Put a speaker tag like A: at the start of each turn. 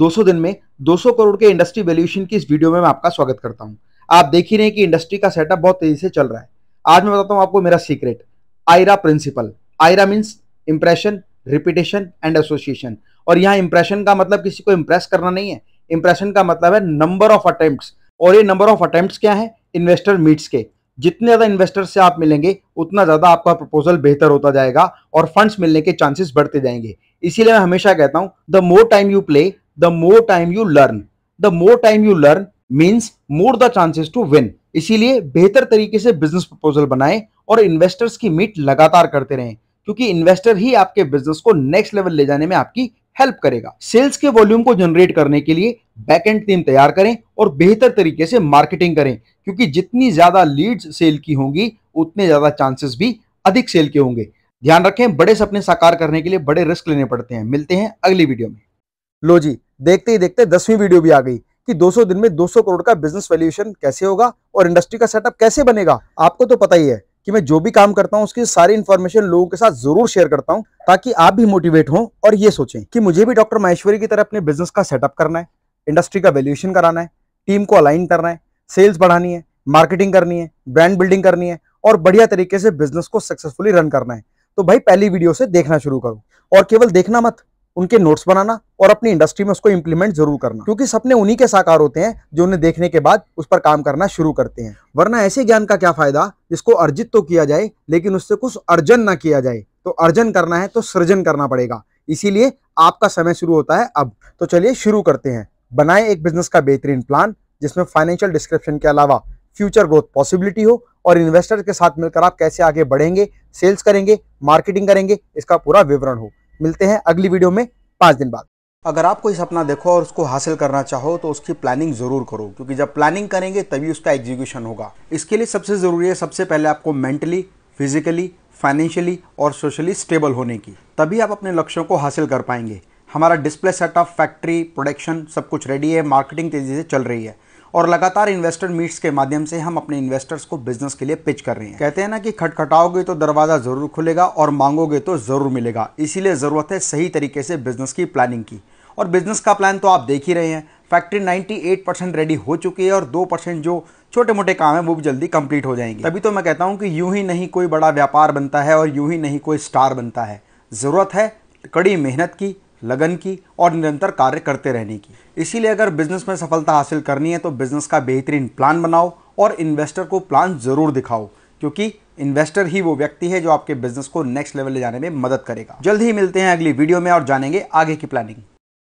A: 200 दिन में 200 करोड़ के इंडस्ट्री वैल्यूएशन की इस वीडियो में मैं आपका स्वागत करता हूं आप देख ही रहे हैं कि इंडस्ट्री का सेटअप बहुत तेजी से चल रहा है आज मैं बताता हूं आपको मेरा secret IRA principle IRA means impression repetition and association और यहाँ इंप्रेशन का मतलब किसी को इंप्रेस करना नहीं है इंप्रेशन का मतलब है नंबर ऑफ अटेम्प्ट और ये नंबर ऑफ अटेम्प्ट क्या है इन्वेस्टर मीट्स के जितने ज़्यादा इन्वेस्टर से आप मिलेंगे उतना ज़्यादा आपका प्रपोजल बेहतर होता जाएगा और फंड्स मिलने के चांसेस बढ़ते जाएंगे इसीलिए मैं हमेशा कहता हूं the more time you play the more time you learn the more time you learn means more the chances to win इसीलिए बेहतर तरीके से बिजनेस प्रपोजल बनाए और इन्वेस्टर्स की मीट लगातार करते रहें क्योंकि इन्वेस्टर ही आपके बिजनेस को नेक्स्ट लेवल ले जाने में आपकी हेल्प करेगा सेल्स के वॉल्यूम को जनरेट करने के लिए बैकएंड टीम तैयार करें और बेहतर तरीके से मार्केटिंग करें क्योंकि जितनी ज्यादा लीड्स सेल की होंगी उतने ज्यादा चांसेस भी अधिक सेल के होंगे ध्यान रखें बड़े सपने साकार करने के लिए बड़े रिस्क लेने पड़ते हैं मिलते हैं अगली वीडियो में लो जी देखते ही देखते दसवीं वीडियो भी आ गई कि 200 दिन में 200 करोड़ का बिजनेस वैल्यूएशन कैसे होगा और इंडस्ट्री का सेटअप कैसे बनेगा आपको तो पता ही है कि मैं जो भी काम करता हूँ उसकी सारी इन्फॉर्मेशन लोगों के साथ जरूर शेयर करता हूँ ताकि आप भी मोटिवेट हो और ये सोचें कि मुझे भी डॉक्टर महेश्वरी की तरह अपने बिजनेस का सेटअप करना है इंडस्ट्री का वैल्यूएशन कराना है टीम को अलाइन करना है सेल्स बढ़ानी है मार्केटिंग करनी है ब्रांड बिल्डिंग करनी है और बढ़िया तरीके से बिजनेस को सक्सेसफुली रन करना है तो भाई पहली वीडियो से देखना शुरू करो और केवल देखना मत उनके नोट्स बनाना और अपनी इंडस्ट्री में उसको इम्प्लीमेंट जरूर करना क्योंकि सपने उन्हीं के साकार होते हैं जो उन्हें देखने के बाद उस पर काम करना शुरू करते हैं वरना ऐसे ज्ञान का क्या फायदा जिसको अर्जित तो किया जाए लेकिन उससे कुछ अर्जन ना किया जाए तो अर्जन करना है तो सृजन करना पड़ेगा इसीलिए आपका समय शुरू होता है अब तो चलिए शुरू करते हैं बनाए एक बिजनेस का बेहतरीन प्लान जिसमें फाइनेंशियल डिस्क्रिप्शन के अलावा फ्यूचर ग्रोथ पॉसिबिलिटी हो और इन्वेस्टर के साथ मिलकर आप कैसे आगे बढ़ेंगे सेल्स करेंगे मार्केटिंग करेंगे इसका पूरा विवरण हो मिलते हैं अगली वीडियो में पाँच दिन बाद अगर आप कोई सपना देखो और उसको हासिल करना चाहो तो उसकी प्लानिंग जरूर करो क्योंकि जब प्लानिंग करेंगे तभी उसका एग्जीक्यूशन होगा इसके लिए सबसे ज़रूरी है सबसे पहले आपको मेंटली फिजिकली फाइनेंशियली और सोशली स्टेबल होने की तभी आप अपने लक्ष्यों को हासिल कर पाएंगे हमारा डिस्प्ले सेटअप फैक्ट्री प्रोडक्शन सब कुछ रेडी है मार्केटिंग तेज़ी से चल रही है और लगातार इन्वेस्टर मीट्स के माध्यम से हम अपने इन्वेस्टर्स को बिजनेस के लिए पिच कर रहे हैं कहते हैं ना कि खटखटाओगे तो दरवाजा जरूर खुलेगा और मांगोगे तो जरूर मिलेगा इसीलिए जरूरत है सही तरीके से बिजनेस की प्लानिंग की और बिजनेस का प्लान तो आप देख ही रहे हैं फैक्ट्री 98 परसेंट रेडी हो चुकी है और दो परसेंट जो छोटे मोटे काम है वो भी जल्दी कंप्लीट हो जाएंगे तभी तो मैं कहता हूँ कि यूं ही नहीं कोई बड़ा व्यापार बनता है और यूं ही नहीं कोई स्टार बनता है ज़रूरत है कड़ी मेहनत की लगन की और निरंतर कार्य करते रहने की इसीलिए अगर बिजनेस में सफलता हासिल करनी है तो बिजनेस का बेहतरीन प्लान बनाओ और इन्वेस्टर को प्लान जरूर दिखाओ क्योंकि इन्वेस्टर ही वो व्यक्ति है जो आपके बिजनेस को नेक्स्ट लेवल ले जाने में मदद करेगा जल्द ही मिलते हैं अगली वीडियो में और जानेंगे आगे की प्लानिंग